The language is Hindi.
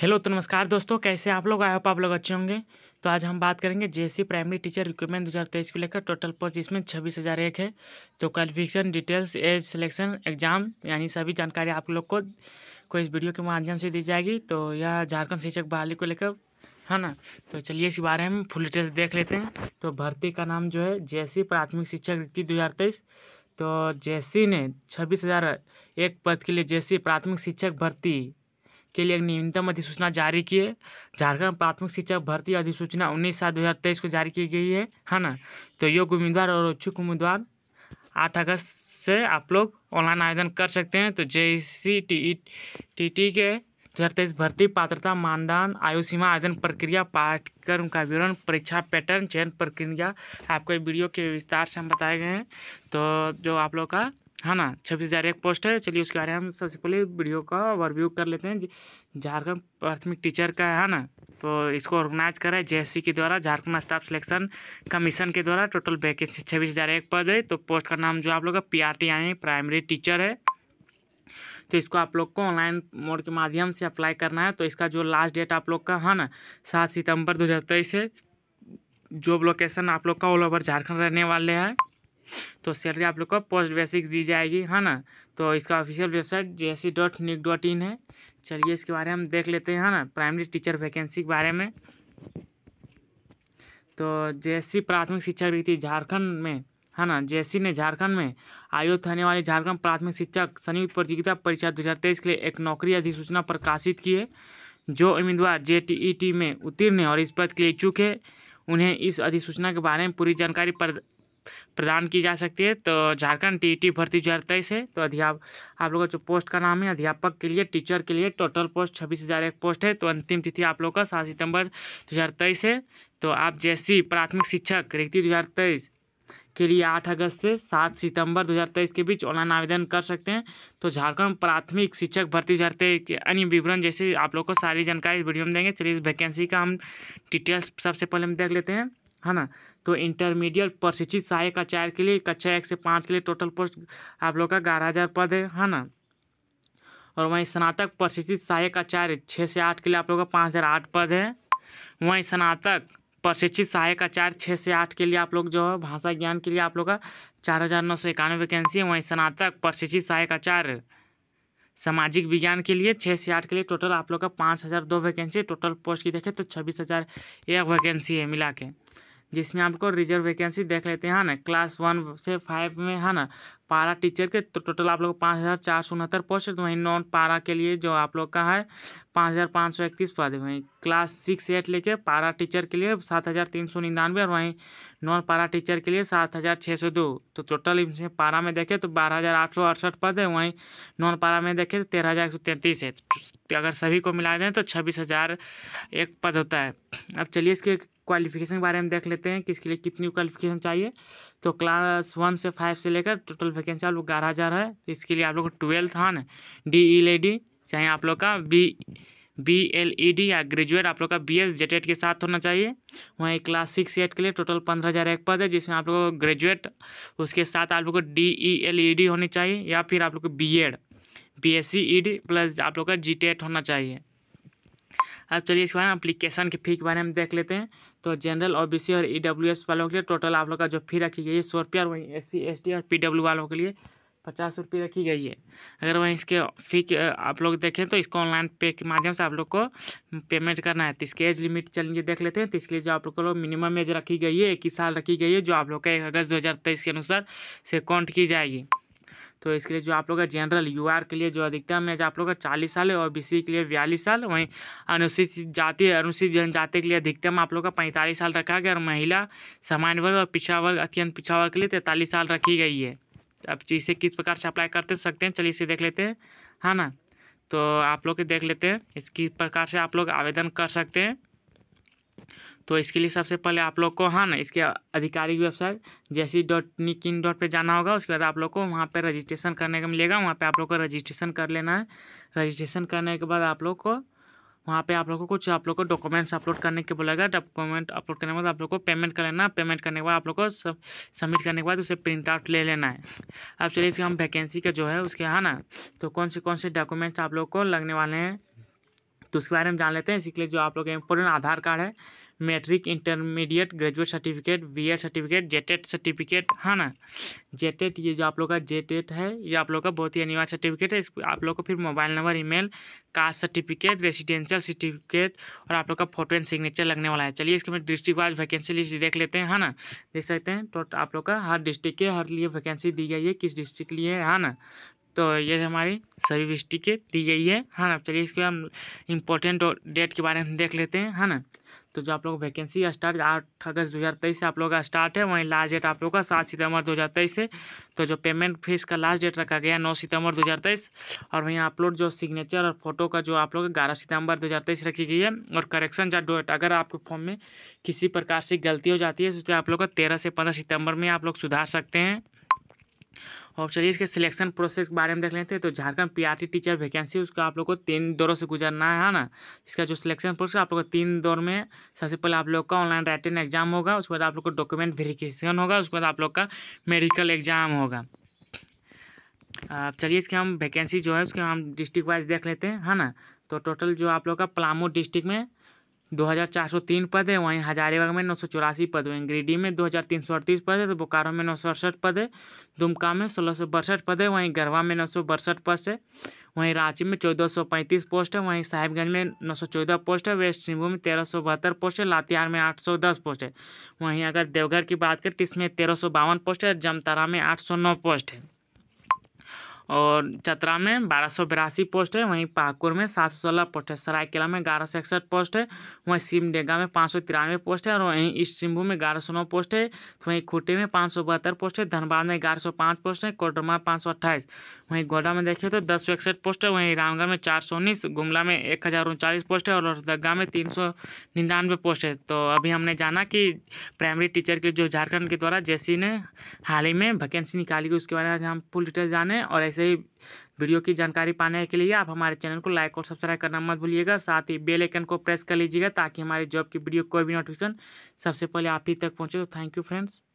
हेलो तो नमस्कार दोस्तों कैसे आप लोग आए हो आप लोग अच्छे होंगे तो आज हम बात करेंगे जेसी प्राइमरी टीचर रिक्रूटमेंट दो हज़ार तेईस को लेकर टोटल पोस्ट इसमें छब्बीस हज़ार एक है तो qualification details age selection exam यानी सभी जानकारी आप लोग को को इस वीडियो के माध्यम से दी जाएगी तो यह झारखंड शिक्षक बहाली को लेकर है ना तो चलिए इसके बारे में फुल डिटेल्स देख लेते हैं तो भर्ती का नाम जो है जे प्राथमिक शिक्षक रिक्ति दो तो जे ने छब्बीस एक पद के लिए जे प्राथमिक शिक्षक भर्ती के लिए न्यूनतम अधिसूचना जारी की है झारखंड प्राथमिक शिक्षा भर्ती अधिसूचना उन्नीस सात दो हज़ार तेईस को जारी की गई है है ना तो योग्य उम्मीदवार और इच्छुक उम्मीदवार आठ अगस्त से आप लोग ऑनलाइन आवेदन कर सकते हैं तो J C T T T के दो हज़ार तेईस भर्ती पात्रता मानदान आयु सीमा आयोजन प्रक्रिया पाठ्यक्रम का विवरण परीक्षा पैटर्न चयन प्रक्रिया आपको वीडियो के विस्तार से हम बताए गए हैं तो जो आप लोग का है ना छब्बीस हज़ार एक पोस्ट है चलिए उसके बारे में हम सबसे पहले वीडियो का ओवरव्यू कर लेते हैं झारखंड प्राथमिक टीचर का है ना तो इसको ऑर्गेनाइज करा है जेएससी के द्वारा झारखंड स्टाफ सिलेक्शन कमीशन के द्वारा टोटल वैकेंसी छब्बीस हज़ार एक पद है तो पोस्ट का नाम जो आप लोग का पी आर यानी प्राइमरी टीचर है तो इसको आप लोग को ऑनलाइन मोड के माध्यम से अप्लाई करना है तो इसका जो लास्ट डेट आप लोग का है ना सात सितम्बर दो हज़ार तेईस है जॉब लोकेशन आप लोग का ऑल ओवर झारखंड रहने वाले हैं तो सैलरी आप लोग को पोस्ट बेसिक दी जाएगी है ना तो इसका official website J S C dot nic dot in है चलिए इसके बारे में हम देख लेते हैं है ना प्राइमरी टीचर वैकेंसी के बारे में तो जे एस सी प्राथमिक शिक्षक नीति झारखंड में है ना जे ने झारखंड में आयोजित होने वाली झारखंड प्राथमिक शिक्षक संयुक्त प्रतियोगिता परीक्षा तेईस के लिए एक नौकरी अधिसूचना प्रकाशित की है जो उम्मीदवार जे में उत्तीर्ण है और इस पद के लिए इच्छुक है उन्हें इस अधिसूचना के बारे में पूरी जानकारी प्रदान की जा सकती है तो झारखंड टी टी भर्ती दो हज़ार तेईस है तो अध्याप आप लोगों का जो पोस्ट का नाम है अध्यापक के लिए टीचर के लिए टोटल पोस्ट छब्बीस हज़ार एक पोस्ट है तो अंतिम तिथि आप लोग का सात सितंबर दो हज़ार तेईस है तो आप जैसी प्राथमिक शिक्षक रिक्ति दो हज़ार तेईस के लिए आठ अगस्त से सात सितंबर 2023 के बीच ऑनलाइन आवेदन कर सकते हैं तो झारखंड प्राथमिक शिक्षक भर्ती दो हज़ार के अन्य विवरण जैसे आप लोग को सारी जानकारी वीडियो में देंगे चलिए इस वैकेंसी का हम डिटेल्स सबसे पहले हम देख लेते हैं है ना तो इंटरमीडिएट प्रशिक्षित सहायक आचार्य के लिए कक्षा एक से पाँच के लिए टोटल पोस्ट आप लोग का ग्यारह हज़ार पद है है ना और वहीं स्नातक प्रशिक्षित सहायक आचार्य छः से आठ के लिए आप लोग का पाँच हज़ार आठ पद है वहीं स्नातक प्रशिक्षित सहायक आचार्य छः से आठ के लिए आप लोग जो है भाषा ज्ञान के लिए आप लोग का चार हज़ार नौ सौ इक्यानवे वैकेंसी है वहीं स्नातक प्रशिक्षित सहायक आचार्य सामाजिक विज्ञान के लिए छः से आठ के लिए टोटल आप लोग का पाँच हज़ार दो वैकेंसी टोटल पोस्ट की देखें तो छब्बीस हज़ार एक वैकेंसी है मिला के जिसमें आपको रिजर्व वैकेंसी देख लेते हैं ना क्लास वन से फाइव में है ना पारा टीचर के तो टोटल आप लोग पाँच हज़ार चार सौ उनहत्तर पोस्ट तो वहीं नॉन पारा के लिए जो आप लोग का है पाँच हज़ार पाँच सौ इकतीस पद वहीं क्लास सिक्स एट लेके पारा टीचर के लिए सात हज़ार तीन सौ निन्यानवे और वहीं नॉन पारा टीचर के लिए सात हज़ार छः सौ दो तो टोटल इनसे पारा में देखें तो बारह हज़ार आठ सौ अड़सठ पद है वहीं नॉन पारा में देखें तो तेरह हज़ार एक सौ तैंतीस है तो अगर सभी को मिला दें तो छब्बीस हज़ार एक पद होता है अब चलिए इसके क्वालिफिकेशन के बारे में देख लेते हैं कि इसके लिए कितनी क्वालिफिकेशन चाहिए तो क्लास वन से फाइव से लेकर टोटल वैकेंसी आप लोग ग्यारह हज़ार है तो इसके लिए आप लोग को ट्वेल्थ हाँ डी ई एल डी चाहे आप लोग का B B L E D या ग्रेजुएट आप लोग का बी एस एट के साथ होना चाहिए वहीं क्लास सिक्स एट के लिए टोटल पंद्रह हज़ार एक पद है जिसमें आप लोग को ग्रेजुएट उसके साथ आप लोग को D E L E D होनी चाहिए या फिर आप लोग को B Ed B S C E D plus आप लोग का जी टेट e होना चाहिए अब चलिए इसके बारे में अप्लीकेशन की फ़ी के बारे में देख लेते हैं तो जनरल ओ बी सी और ई डब्ल्यू एस वालों के लिए टोटल आप लोग का जो फी रखी गई है सौ रुपये और वहीं एस सी एस टी और पी डब्ल्यू वालों के लिए पचास रुपये रखी गई है अगर वहीं इसके फी आप लोग देखें तो इसको ऑनलाइन पे के माध्यम से आप लोग को पेमेंट करना है तो इसके एज लिमिट चलिए देख लेते हैं तो इसके लिए जो आप लोग को मिनिमम एज रखी गई है एक ही साल रखी गई है जो आप लोग का एक अगस्त दो हज़ार तेईस के अनुसार से काउंट की जाएगी तो इसके लिए जो आप लोग का जनरल यू के लिए जो अधिकतम है आप लोग का चालीस साल है और बी के लिए बयालीस साल वहीं अनुसूचित जाति अनुसूचित जनजाति के लिए अधिकतम आप लोग का पैंतालीस साल रखा गया और महिला सामान्य वर्ग और पिछड़ा वर्ग अत्यंत पिछड़ा वर्ग के लिए तैंतालीस साल रखी गई है अब इसे किस प्रकार से अप्लाई करते सकते हैं चलिए इसे देख लेते हैं है हाँ ना तो आप लोग देख लेते हैं इस किस प्रकार से आप लोग आवेदन कर सकते हैं तो इसके लिए सबसे पहले आप लोग को हाँ ना इसके आधिकारिक वेबसाइट जैसी डॉट निक इन डॉट पर जाना होगा उसके बाद आप लोग को वहाँ पर रजिस्ट्रेशन करने का मिलेगा वहाँ पर आप लोग को रजिस्ट्रेशन कर लेना है रजिस्ट्रेशन करने के बाद आप लोग को वहाँ पे आप लोग को कुछ आप लोग को डॉक्यूमेंट्स अपलोड करने के बोलेगा डॉक्यूमेंट अपलोड करने के बाद आप लोग को पेमेंट कर लेना पेमेंट करने के बाद आप लोग को सब सबमिट करने के बाद उसे प्रिंट आउट ले लेना है अब चलिए इसके हम वैकेंसी का जो है उसके है हाँ ना तो कौन से कौन से डॉक्यूमेंट्स आप लोग को लगने वाले हैं तो उसके बारे में जान लेते हैं इसके लिए जो आप लोग इम्पोर्टेंट आधार कार्ड है matric intermediate graduate certificate B Ed certificate JTET certificate है ना जेटेट e ये जो आप लोग का जेटेट e है ये आप लोग का बहुत ही अनिवार्य सर्टिफिकेट है इस आप लोग को फिर mobile number email caste certificate residential certificate और आप लोग का फोटो एंड सिग्नेचर लगने वाला है चलिए इसके बाद डिस्ट्रिक्ट वाइज वैकेंसी लिस्ट देख लेते हैं है ना देख सकते हैं तो आप लोग का हर डिस्ट्रिक्ट के हर लिए वैकेंसी दी गई है किस डिस्ट्रिक्ट लिए है ना तो ये हमारी सभी विस्टी के दी गई है है हाँ, ना चलिए इसके हम इम्पोर्टेंट डेट के बारे में देख लेते हैं है ना तो जो आप लोग वैकेंसी स्टार्ट आठ अगस्त दो हज़ार तेईस से आप लोग का स्टार्ट है वहीं लास्ट डेट आप लोग का सात सितंबर दो हज़ार तेईस से तो जो पेमेंट फीस का लास्ट डेट रखा गया नौ सितंबर दो हज़ार तेईस और वहीं अपलोड जो सिग्नेचर और फोटो का जो आप लोग ग्यारह सितंबर दो हज़ार तेईस रखी गई है और करेक्शन जो डेट अगर आपके फॉर्म में किसी प्रकार से गलती हो जाती है तो आप लोग का तेरह से पंद्रह सितंबर में आप लोग सुधार सकते हैं और चलिए इसके सिलेक्शन प्रोसेस के बारे में देख लेते हैं तो झारखंड पीआरटी टीचर वैकेंसी उसका आप लोग को तीन दौरों से गुजरना है ना इसका जो सिलेक्शन प्रोसेस आप लोग को तीन दौर में सबसे पहले आप लोग का ऑनलाइन राइटिंग एग्जाम होगा उसके बाद आप लोग को डॉक्यूमेंट वेरिफिकेशन होगा उसके बाद आप लोग का मेडिकल एग्जाम होगा आप चलिए इसके हम वैकेंसी जो है उसके हम डिस्ट्रिक्ट वाइज देख लेते हैं है ना तो टोटल जो आप लोग का पलामू डिस्ट्रिक्ट में 2403 पद है वहीं हजारीबाग में नौ सौ चौरासी पद वहीं गिरिडीह में 2338 पद है तो बोकारो में नौ सौ अड़सठ पद है दुमका में सोलह सौ बड़सठ पद है वहीं गढ़वा में नौ सौ बड़सठ है वहीं रांची में चौदह सौ पैंतीस पोस्ट है वहीं साहिबगंज में नौ सौ चौदह पोस्ट है वेस्ट सिंहभूम में तेरह सौ बहत्तर पोस्ट है लातेहार में आठ सौ दस पोस्ट है वहीं अगर देवघर की बात करें तो इसमें तेरह सौ बावन पोस्ट है जमतारा में आठ सौ नौ पोस्ट है और चतरा में बारह सौ बिरासी पोस्ट है वहीं पाकुर में सात सौ सोलह पोस्ट है सरायकेला में ग्यारह सौ इकसठ पोस्ट है वहीं सिमडेगा में पाँच सौ तिरानवे पोस्ट है और वहीं ईस्ट सिंहभूम में ग्यारह सौ नौ पोस्ट है तो वहीं खूटे में पाँच सौ बहत्तर पोस्ट है धनबाद में ग्यारह सौ पाँच पोस्ट है कोडरमा पाँच सौ अट्ठाईस वहीं गोडा में देखिए तो दस सौ इकसठ पोस्ट है वहीं रामगढ़ में चार सौ उन्नीस गुमला में एक हज़ार उनचालीस पोस्ट है और लोहरदगा में तीन सौ निन्यानवे पोस्ट है तो अभी हमने जाना कि प्राइमरी टीचर के जो झारखंड के द्वारा जेसी ने हाल ही में वैकेंसी निकाली उसके बारे में हम फुल डिटेल जाने और ऐसे ऐसे ही वीडियो की जानकारी पाने के लिए आप हमारे चैनल को लाइक और सब्सक्राइब करना मत भूलिएगा साथ ही बेल आइकन को प्रेस कर लीजिएगा ताकि हमारी जॉब की वीडियो कोई भी नोटिफिकेशन सबसे पहले आप ही तक पहुँचे तो थैंक यू फ्रेंड्स